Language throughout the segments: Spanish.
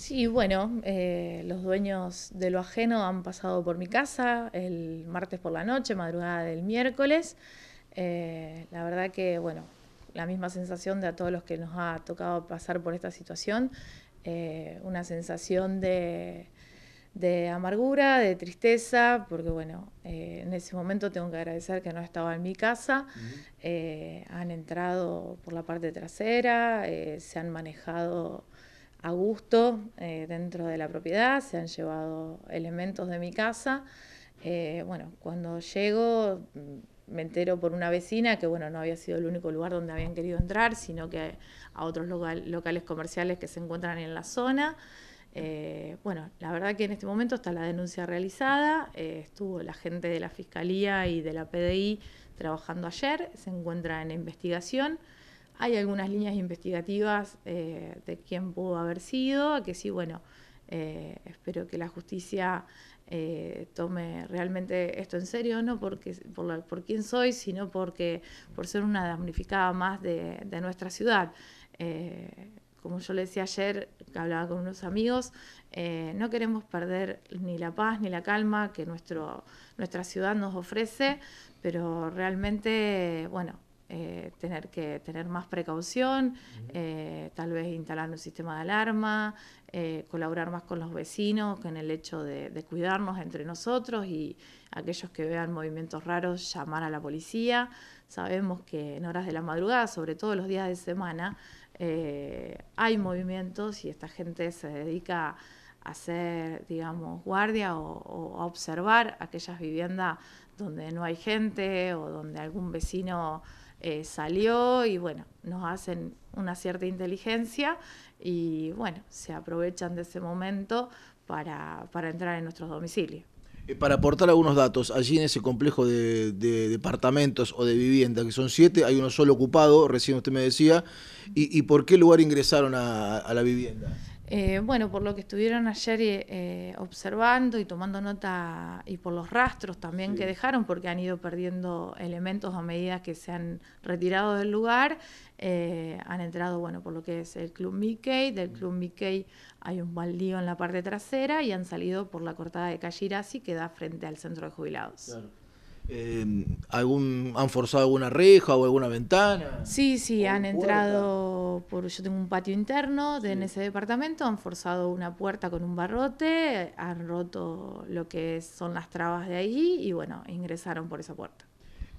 Sí, bueno, eh, los dueños de lo ajeno han pasado por mi casa el martes por la noche, madrugada del miércoles. Eh, la verdad que, bueno, la misma sensación de a todos los que nos ha tocado pasar por esta situación, eh, una sensación de, amargura, de tristeza, porque bueno, en ese momento tengo que agradecer que no estaba en mi casa, han entrado por la parte trasera, se han manejado a gusto eh, dentro de la propiedad, se han llevado elementos de mi casa. Eh, bueno, cuando llego mm, me entero por una vecina que bueno, no había sido el único lugar donde habían querido entrar, sino que a otros locales comerciales que se encuentran en la zona. Eh, bueno, la verdad que en este momento está la denuncia realizada, estuvo la gente de la Fiscalía y de la PDI trabajando ayer, se encuentra en investigación. Hay algunas líneas investigativas eh, de quién pudo haber sido, que sí, bueno, eh, espero que la justicia eh, tome realmente esto en serio, no porque, por, quién soy, sino porque por ser una damnificada más de, nuestra ciudad. como yo le decía ayer, que hablaba con unos amigos, no queremos perder ni la paz ni la calma que nuestro, nuestra ciudad nos ofrece, pero realmente, bueno, eh, tener que tener más precaución, eh, tal vez instalar un sistema de alarma, eh, colaborar más con los vecinos, en el hecho de, cuidarnos entre nosotros y aquellos que vean movimientos raros, llamar a la policía. Sabemos que en horas de la madrugada, sobre todo los días de semana, hay movimientos y esta gente se dedica a ser, digamos, guardia o, o a observar aquellas viviendas donde no hay gente o donde algún vecino eh, salió y bueno, nos hacen una cierta inteligencia y bueno, se aprovechan de ese momento para, entrar en nuestros domicilios. Eh, para aportar algunos datos, allí en ese complejo de, departamentos o de vivienda, que son siete, hay uno solo ocupado, recién usted me decía, ¿y, por qué lugar ingresaron a la vivienda? Eh, bueno, por lo que estuvieron ayer eh, observando y tomando nota y por los rastros también que dejaron, porque han ido perdiendo elementos a medida que se han retirado del lugar, eh, han entrado, bueno, por lo que es el Club Mickey, del Club Mickey hay un baldío en la parte trasera y han salido por la cortada de calle que da frente al centro de jubilados. Eh, algún, ¿Han forzado alguna reja o alguna ventana? Sí, sí, han entrado por... Yo tengo un patio interno de, en ese departamento, han forzado una puerta con un barrote, han roto lo que son las trabas de ahí y bueno, ingresaron por esa puerta.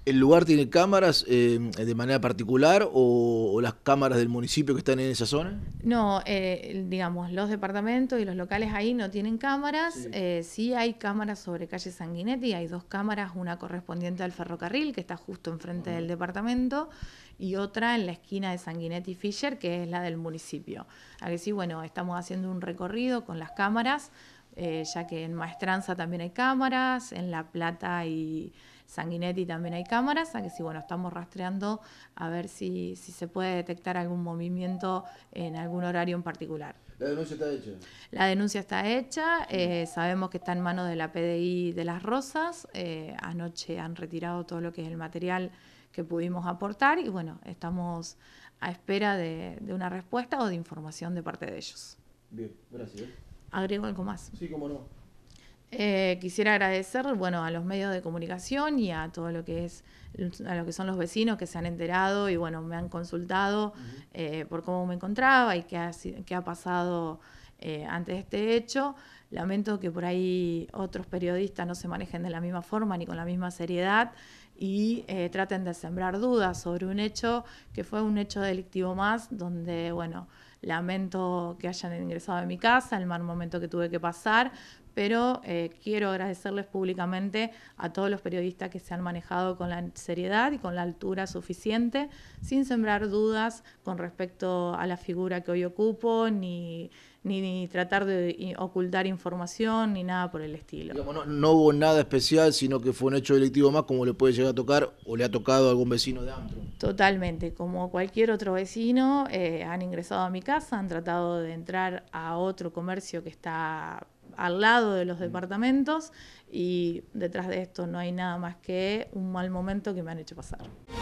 ¿El lugar tiene cámaras eh, de manera particular o, las cámaras del municipio que están en esa zona? No, eh, digamos, los departamentos y los locales ahí no tienen cámaras. Eh, sí. hay cámaras sobre calle Sanguinetti, hay dos cámaras, una correspondiente al ferrocarril que está justo enfrente del departamento y otra en la esquina de Sanguinetti Fisher que es la del municipio. que sí, bueno, estamos haciendo un recorrido con las cámaras eh, ya que en Maestranza también hay cámaras, en La Plata y Sanguinetti también hay cámaras, así que sí, bueno, estamos rastreando a ver si, se puede detectar algún movimiento en algún horario en particular. ¿La denuncia está hecha? La denuncia está hecha, eh, sabemos que está en manos de la PDI de Las Rosas, eh, anoche han retirado todo lo que es el material que pudimos aportar y bueno, estamos a espera de, de una respuesta o de información de parte de ellos. Bien, gracias agrego algo más. Sí, cómo no. Eh, quisiera agradecer, bueno, a los medios de comunicación y a todo lo que es, a lo que son los vecinos que se han enterado y bueno, me han consultado eh, por cómo me encontraba y qué ha, pasado eh, ante este hecho. Lamento que por ahí otros periodistas no se manejen de la misma forma ni con la misma seriedad y eh, traten de sembrar dudas sobre un hecho que fue un hecho delictivo más, donde, bueno, lamento que hayan ingresado a mi casa, el mal momento que tuve que pasar, pero eh, quiero agradecerles públicamente a todos los periodistas que se han manejado con la seriedad y con la altura suficiente, sin sembrar dudas con respecto a la figura que hoy ocupo, ni, ni, tratar de ocultar información, ni nada por el estilo. no, hubo nada especial, sino que fue un hecho delictivo más, como le puede llegar a tocar o le ha tocado a algún vecino de AMTRO. Totalmente, como cualquier otro vecino, eh, han ingresado a mi casa, han tratado de entrar a otro comercio que está al lado de los mm. departamentos y detrás de esto no hay nada más que un mal momento que me han hecho pasar.